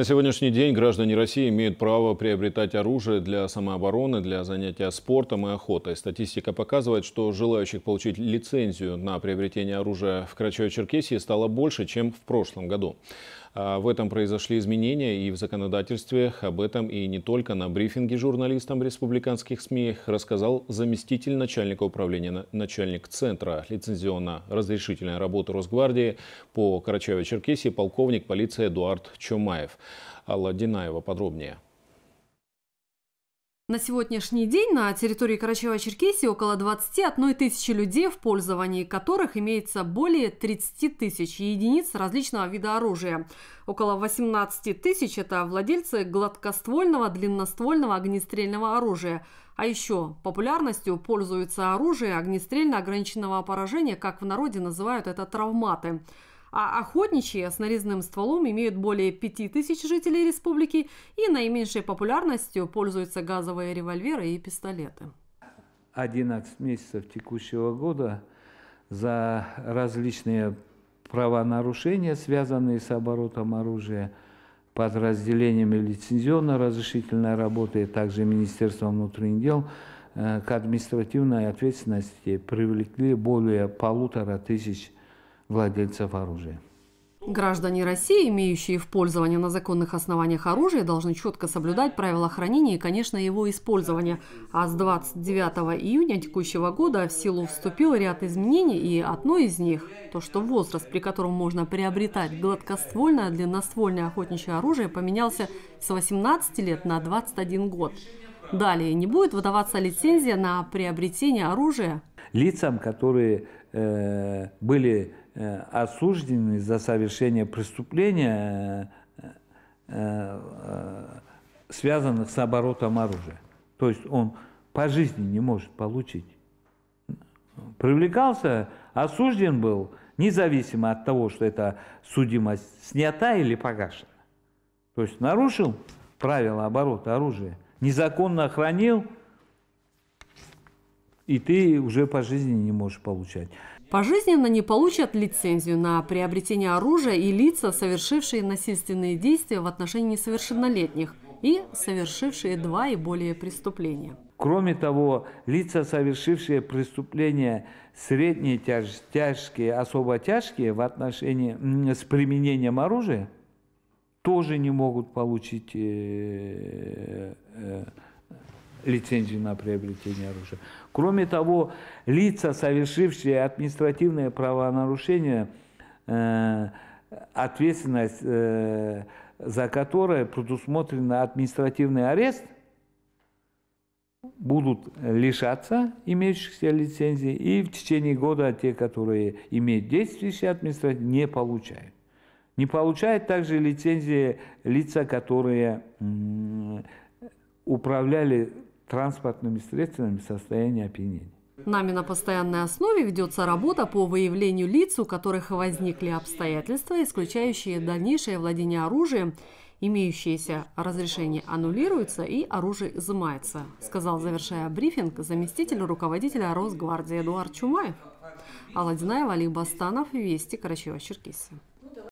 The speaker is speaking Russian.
На сегодняшний день граждане России имеют право приобретать оружие для самообороны, для занятия спортом и охотой. Статистика показывает, что желающих получить лицензию на приобретение оружия в крачево черкесии стало больше, чем в прошлом году. А, в этом произошли изменения и в законодательстве. Об этом и не только на брифинге журналистам республиканских СМИ рассказал заместитель начальника управления, начальник Центра лицензионно-разрешительной работы Росгвардии по Карачаево-Черкесии полковник полиции Эдуард Чумаев. Алла Динаева подробнее. На сегодняшний день на территории Карачаева-Черкесии около 21 тысячи людей, в пользовании которых имеется более 30 тысяч единиц различного вида оружия. Около 18 тысяч – это владельцы гладкоствольного, длинноствольного огнестрельного оружия. А еще популярностью пользуются оружие огнестрельно ограниченного поражения, как в народе называют это травматы а охотничьи с нарезанным стволом имеют более 5000 жителей республики и наименьшей популярностью пользуются газовые револьверы и пистолеты. 11 месяцев текущего года за различные правонарушения, связанные с оборотом оружия, подразделениями лицензионно-разрешительной работы, а также Министерством внутренних дел э, к административной ответственности привлекли более полутора тысяч владельцев оружия. Граждане России, имеющие в пользовании на законных основаниях оружие, должны четко соблюдать правила хранения и, конечно, его использования. А с 29 июня текущего года в силу вступил ряд изменений, и одно из них – то, что возраст, при котором можно приобретать гладкоствольное, длинноствольное охотничье оружие, поменялся с 18 лет на 21 год. Далее не будет выдаваться лицензия на приобретение оружия. Лицам, которые э, были Э, осужденный за совершение преступления, э, э, связанных с оборотом оружия. То есть он по жизни не может получить. Привлекался, осужден был, независимо от того, что эта судимость снята или погашена. То есть нарушил правила оборота оружия, незаконно хранил, и ты уже по жизни не можешь получать. Пожизненно не получат лицензию на приобретение оружия и лица, совершившие насильственные действия в отношении несовершеннолетних и совершившие два и более преступления. Кроме того, лица, совершившие преступления средние, тяж, тяжкие, особо тяжкие в отношении с применением оружия, тоже не могут получить э, лицензии на приобретение оружия. Кроме того, лица, совершившие административное правонарушение, э, ответственность э, за которое предусмотрена административный арест, будут лишаться имеющихся лицензий, и в течение года те, которые имеют действующие администрации, не получают. Не получают также лицензии лица, которые управляли транспортными средствами состояния состоянии опьянения. Нами на постоянной основе ведется работа по выявлению лиц, у которых возникли обстоятельства, исключающие дальнейшее владение оружием. Имеющиеся разрешение аннулируется и оружие изымается, сказал, завершая брифинг, заместитель руководителя Росгвардии Эдуард Чумаев. Аладинаева Али Бастанов, Вести, Карачева-Черкесия.